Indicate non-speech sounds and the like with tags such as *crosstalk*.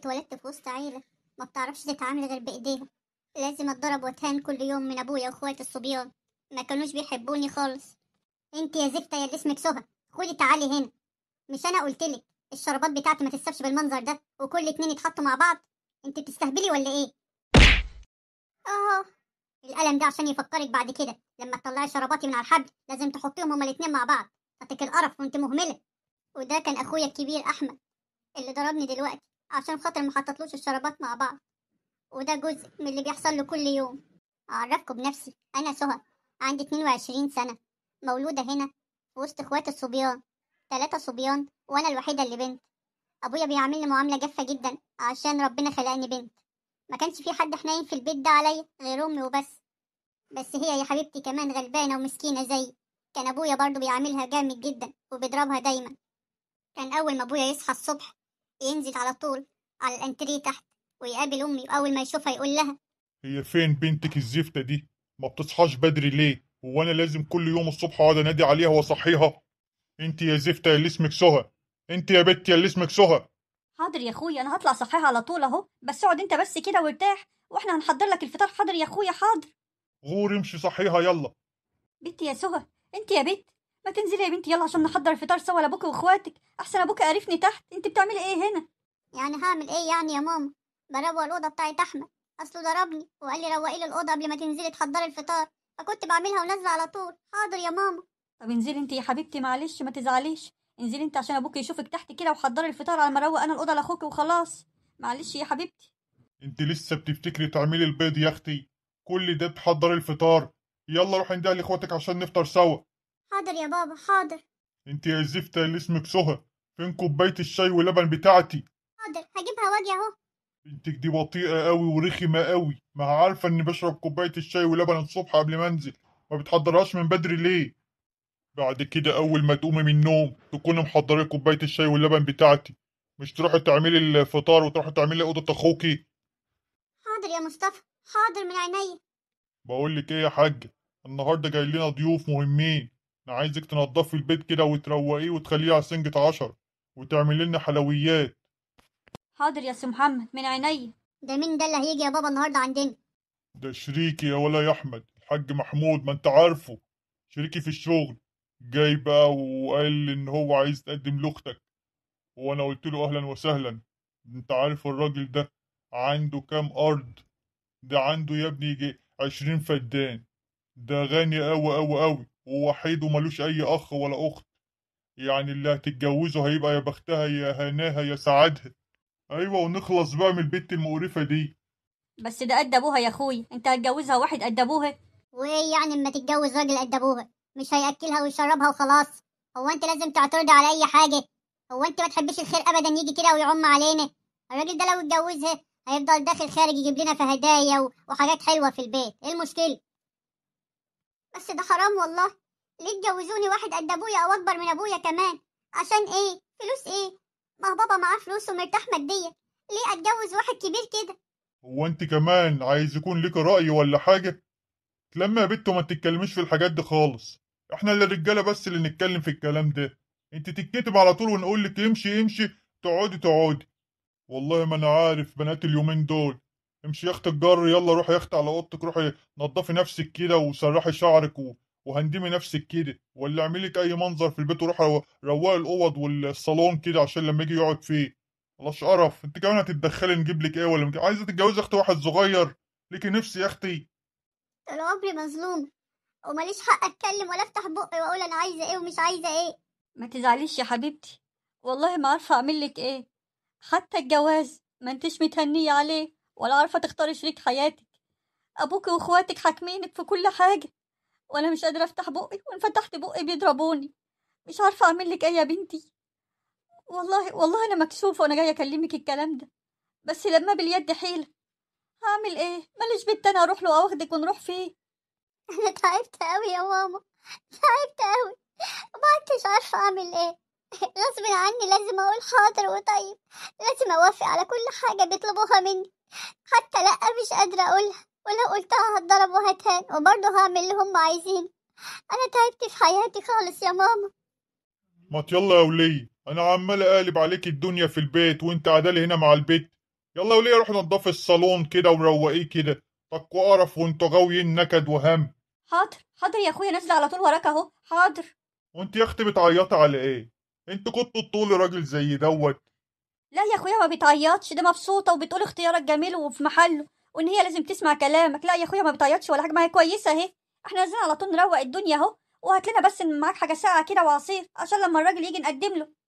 اتولدت في وسط عيلة ما بتعرفش تتعامل غير بإيديها لازم اتضرب واتهان كل يوم من أبويا وإخواتي الصبيان ما كانوش بيحبوني خالص انت يا زفتة يا اللي اسمك سهى خدي تعالي هنا مش أنا قلتلك الشربات بتاعتي ما تتسابش بالمنظر ده وكل اتنين يتحطوا مع بعض انت بتستهبلي ولا ايه؟ اه القلم ده عشان يفكرك بعد كده لما تطلعي شرباتي من على الحبل لازم تحطيهم هما الاتنين مع بعض هتك القرف وانت مهمله وده كان اخويا الكبير احمد اللي ضربني دلوقتي عشان خاطر ما حطتلوش الشرابات مع بعض وده جزء من اللي بيحصل له كل يوم أعرفكم بنفسي أنا سهى عندي 22 سنة مولودة هنا وسط إخواتي الصبيان تلاتة صبيان وأنا الوحيدة اللي بنت أبويا بيعاملني معاملة جافة جدا عشان ربنا خلقني بنت ما كانش في حد حنين في البيت ده عليا غير أمي وبس بس هي يا حبيبتي كمان غلبانة ومسكينة زي كان أبويا برضه بيعاملها جامد جدا وبيضربها دايما كان أول ما أبويا يصحى الصبح ينزل على طول على الانتريه تحت ويقابل امي واول ما يشوفها يقول لها هي فين بنتك الزفته دي ما بتصحاش بدري ليه هو انا لازم كل يوم الصبح اقعد انادي عليها واصحيها انت يا زفته اللي اسمك سهى انت يا بت اللي اسمك سهى حاضر يا اخويا انا هطلع صحيها على طول اهو بس اقعد انت بس كده وارتاح واحنا هنحضر لك الفطار حاضر يا اخويا حاضر غور امشي صحيها يلا بت يا سهى انت يا بت ما تنزلي يا بنتي يلا عشان نحضر الفطار سوا لابوك واخواتك احسن ابوك قرفني تحت انت بتعملي ايه هنا يعني هعمل ايه يعني يا ماما بروق الاوضه بتاعت احمد اصله ضربني وقال لي روقي لي الاوضه قبل ما تنزلي تحضري الفطار فكنت بعملها ونازله على طول حاضر يا ماما طب انزلي انت يا حبيبتي معلش ما تزعليش انزلي انت عشان ابوك يشوفك تحت كده وحضري الفطار على ما اروق انا الاوضه لاخوك وخلاص معلش يا حبيبتي انت لسه بتفتكري تعملي البيض يا اختي كل ده تحضري الفطار يلا روحي اندهلي لاخواتك عشان نفطر سوا حاضر يا بابا حاضر انت يا زفته اللي اسمك سهى فين كوبايه الشاي واللبن بتاعتي حاضر هجيبها واجي اهو بنتك دي بطيئه قوي ورخمه قوي ما عارفه اني بشرب كوبايه الشاي ولبن الصبح قبل ما انزل ما بتحضرهاش من بدري ليه بعد كده اول ما تقومي من النوم تكوني محضره كوبايه الشاي واللبن بتاعتي مش تروحي تعملي الفطار وتروحي تعملي اوضه اخوكي حاضر يا مصطفى حاضر من عينيا بقول لك ايه يا حاجه النهارده جاي لنا ضيوف مهمين عايزك تنضفي البيت كده وتروقيه وتخليه على سنجة عشرة وتعملي لنا حلويات حاضر يا سي محمد من عيني ده مين ده اللي هيجي يا بابا النهارده عندنا ده شريكي يا ولا يا احمد الحاج محمود ما انت عارفه شريكي في الشغل جاي بقى وقال ان هو عايز تقدم لاختك وانا قلت له اهلا وسهلا انت عارف الراجل ده عنده كام ارض ده عنده يا ابني يجي عشرين فدان ده غني قوي قوي قوي ووحيد وملوش أي أخ ولا أخت يعني اللي هتتجوزه هيبقى يا بختها يا هناها يا سعادها أيوة ونخلص بقى من البت المقرفة دي بس ده قد أبوها يا أخوي أنت هتجوزها واحد قد أبوها وإيه يعني أما تتجوز راجل قد أبوها مش هيأكلها ويشربها وخلاص هو أنت لازم تعترض على أي حاجة هو أنت ما تحبش الخير أبدا يجي كده ويعم علينا الراجل ده لو اتجوزها هيفضل داخل خارج يجيب لنا في هدايا وحاجات حلوه في البيت ايه المشكله بس ده حرام والله ليه تجوزوني واحد قد ابويا او اكبر من ابويا كمان عشان ايه فلوس ايه ما بابا معاه فلوس ومرتاح ماديا ليه اتجوز واحد كبير كده هو انت كمان عايز يكون لك راي ولا حاجه لما يا بنت ما تتكلميش في الحاجات دي خالص احنا اللي الرجاله بس اللي نتكلم في الكلام ده انت تتكتب على طول ونقول لك امشي امشي تقعدي تقعدي والله ما انا عارف بنات اليومين دول امشي يا اخت الجار يلا روحي يا اخت على اوضتك روحي نضفي نفسك كده وسرحي شعرك و... وهندمي نفسك كده ولا اعملي لك اي منظر في البيت وروحي روقي الاوض والصالون كده عشان لما يجي يقعد فيه خلاص قرف انت كمان هتتدخلي نجيب لك ايه ولا مجيب. عايزه تتجوزي اختي واحد صغير ليكي نفسي يا اختي انا عمري مظلوم وماليش حق اتكلم ولا افتح بقي واقول انا عايزه ايه ومش عايزه ايه ما تزعليش يا حبيبتي والله ما عارفه اعمل لك ايه حتى الجواز ما انتش متهنيه عليه ولا عارفة تختاري شريك حياتك أبوك وإخواتك حاكمينك في كل حاجة وأنا مش قادرة أفتح بقي وإن فتحت بقي بيضربوني مش عارفة أعملك إيه يا بنتي والله والله أنا مكسوفة وأنا جاية أكلمك الكلام ده بس لما باليد حيلة هعمل إيه ماليش بيت أنا أروح له واخدك ونروح فيه *laughs* أنا تعبت أوي يا ماما تعبت أوي ما كنتش عارفة أعمل إيه *laughs* غصب عني لازم اقول حاضر وطيب لازم اوافق على كل حاجه بيطلبوها مني حتى لا مش قادرة أقولها ولو قلتها هتضرب وهتهان وبرضه هعمل اللي هم عايزينه أنا تعبت في حياتي خالص يا ماما ما يلا يا ولية أنا عمال أقلب عليك الدنيا في البيت وأنت عدالي هنا مع البيت يلا يا ولية روح نضف الصالون كده وروقيه كده طك وقرف وانتوا غاويين نكد وهم حاضر حاضر يا اخويا نازله على طول وراك اهو حاضر وانت يا اختي بتعيطي على ايه انت كنت طول راجل زي دوت لا يا اخويا ما بتعيطش ده مبسوطه وبتقول اختيارك جميل وفي محله وان هي لازم تسمع كلامك لا يا اخويا ما بتعيطش ولا حاجه ما هي كويسه اهي احنا نازلين على طول نروق الدنيا اهو وهات لنا بس معاك حاجه ساقعه كده وعصير عشان لما الراجل يجي نقدم له